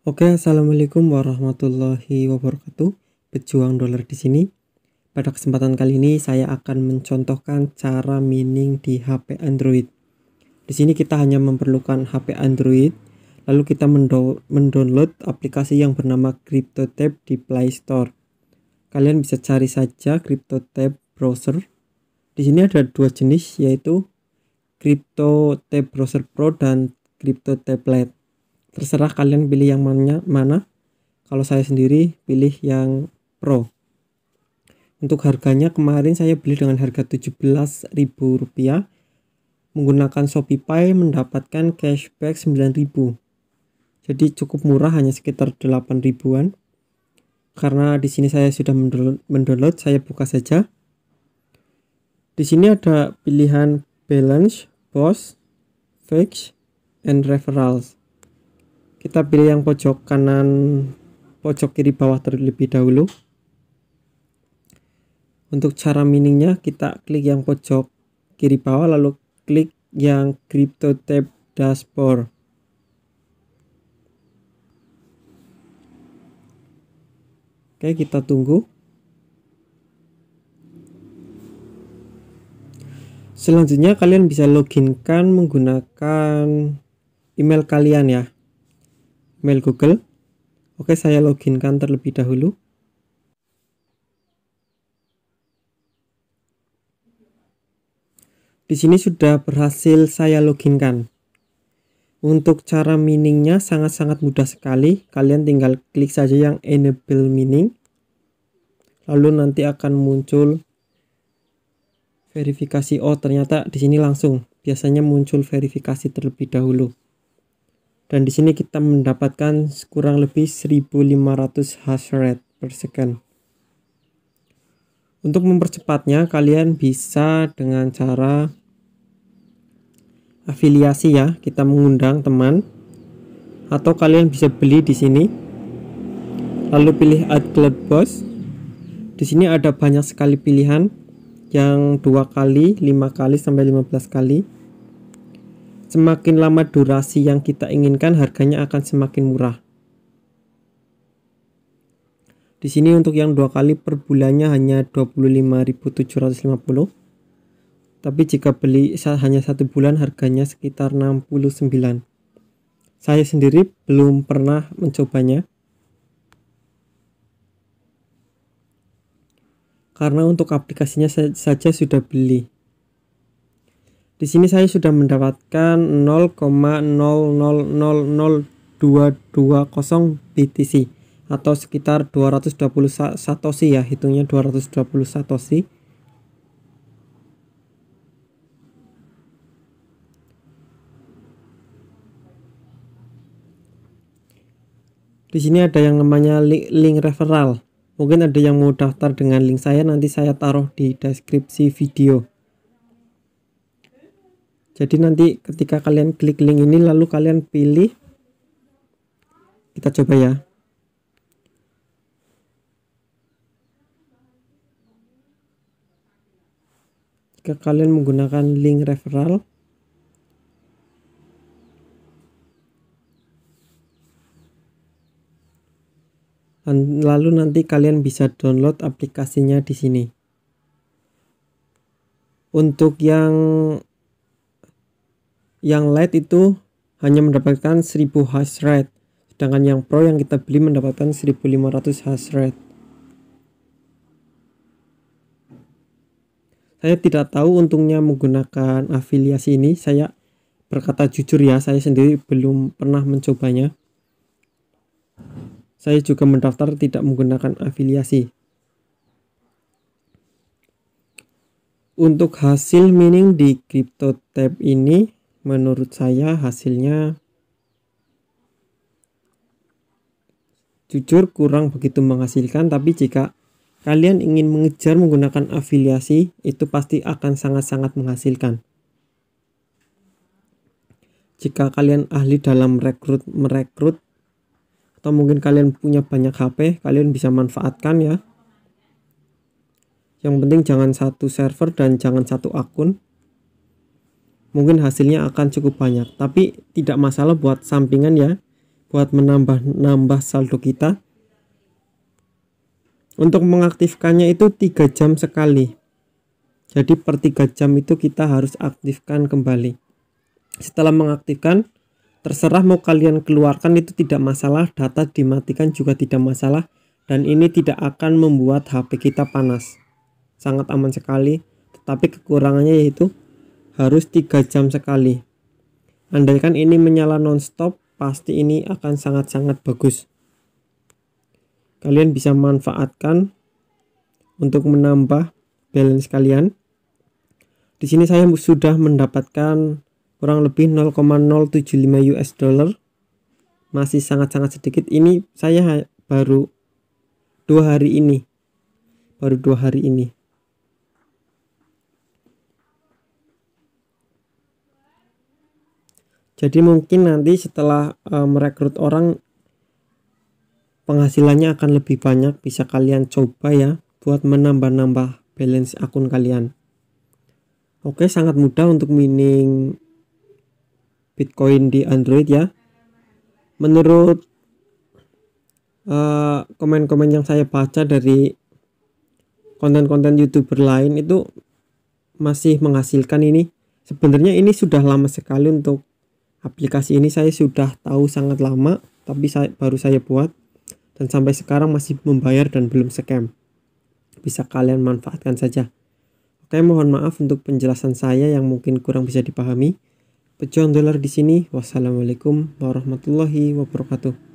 Oke, assalamualaikum warahmatullahi wabarakatuh. Pejuang dolar di sini. Pada kesempatan kali ini saya akan mencontohkan cara mining di HP Android. Di sini kita hanya memerlukan HP Android, lalu kita mendownload aplikasi yang bernama CryptoTab di Play Store. Kalian bisa cari saja CryptoTab browser. Di sini ada dua jenis yaitu CryptoTab Browser Pro dan CryptoTablet terserah kalian pilih yang mana mana kalau saya sendiri pilih yang pro untuk harganya kemarin saya beli dengan harga Rp17.000 menggunakan Shopee Pay mendapatkan cashback 9.000 jadi cukup murah hanya sekitar 8.000-an. karena di sini saya sudah mendownload saya buka saja di sini ada pilihan balance, post fix, and referrals kita pilih yang pojok kanan pojok kiri bawah terlebih dahulu untuk cara miningnya kita klik yang pojok kiri bawah lalu klik yang crypto tab dashboard oke kita tunggu selanjutnya kalian bisa loginkan menggunakan email kalian ya mail Google. Oke, saya loginkan terlebih dahulu. Di sini sudah berhasil saya loginkan. Untuk cara miningnya sangat-sangat mudah sekali. Kalian tinggal klik saja yang enable mining. Lalu nanti akan muncul verifikasi. Oh, ternyata di sini langsung. Biasanya muncul verifikasi terlebih dahulu dan di sini kita mendapatkan kurang lebih 1500 hash rate per second. Untuk mempercepatnya kalian bisa dengan cara afiliasi ya, kita mengundang teman atau kalian bisa beli di sini. Lalu pilih add cloud boss. Di sini ada banyak sekali pilihan yang dua kali, lima kali sampai 15 kali. Semakin lama durasi yang kita inginkan, harganya akan semakin murah. Di sini untuk yang dua kali per bulannya hanya 25.750. Tapi jika beli hanya satu bulan harganya sekitar 69. Saya sendiri belum pernah mencobanya. Karena untuk aplikasinya saja sudah beli. Di sini saya sudah mendapatkan 0,0000220 BTC atau sekitar 220 satoshi ya, hitungnya 220 satoshi. Di sini ada yang namanya link link referral. Mungkin ada yang mau daftar dengan link saya nanti saya taruh di deskripsi video jadi nanti ketika kalian klik link ini lalu kalian pilih kita coba ya jika kalian menggunakan link referral lalu nanti kalian bisa download aplikasinya di sini untuk yang yang light itu hanya mendapatkan 1000 hash rate sedangkan yang pro yang kita beli mendapatkan 1500 hash rate saya tidak tahu untungnya menggunakan afiliasi ini saya berkata jujur ya saya sendiri belum pernah mencobanya saya juga mendaftar tidak menggunakan afiliasi untuk hasil mining di crypto tab ini menurut saya hasilnya jujur kurang begitu menghasilkan tapi jika kalian ingin mengejar menggunakan afiliasi itu pasti akan sangat-sangat menghasilkan jika kalian ahli dalam rekrut merekrut atau mungkin kalian punya banyak HP kalian bisa manfaatkan ya yang penting jangan satu server dan jangan satu akun mungkin hasilnya akan cukup banyak tapi tidak masalah buat sampingan ya buat menambah-nambah saldo kita untuk mengaktifkannya itu tiga jam sekali jadi per tiga jam itu kita harus aktifkan kembali setelah mengaktifkan terserah mau kalian keluarkan itu tidak masalah data dimatikan juga tidak masalah dan ini tidak akan membuat HP kita panas sangat aman sekali tetapi kekurangannya yaitu harus tiga jam sekali. Andalkan ini menyala nonstop, pasti ini akan sangat-sangat bagus. Kalian bisa manfaatkan untuk menambah balance kalian. Di sini saya sudah mendapatkan kurang lebih 0,075 US dollar. Masih sangat-sangat sedikit. Ini saya baru dua hari ini. Baru dua hari ini. Jadi mungkin nanti setelah uh, merekrut orang penghasilannya akan lebih banyak bisa kalian coba ya buat menambah-nambah balance akun kalian. Oke, sangat mudah untuk mining Bitcoin di Android ya. Menurut eh, komen-komen uh, yang saya baca dari konten-konten YouTuber lain itu masih menghasilkan ini. Sebenarnya ini sudah lama sekali untuk Aplikasi ini saya sudah tahu sangat lama, tapi saya, baru saya buat dan sampai sekarang masih membayar dan belum scam. Bisa kalian manfaatkan saja. Oke, mohon maaf untuk penjelasan saya yang mungkin kurang bisa dipahami. pejuang dolar di sini. Wassalamualaikum warahmatullahi wabarakatuh.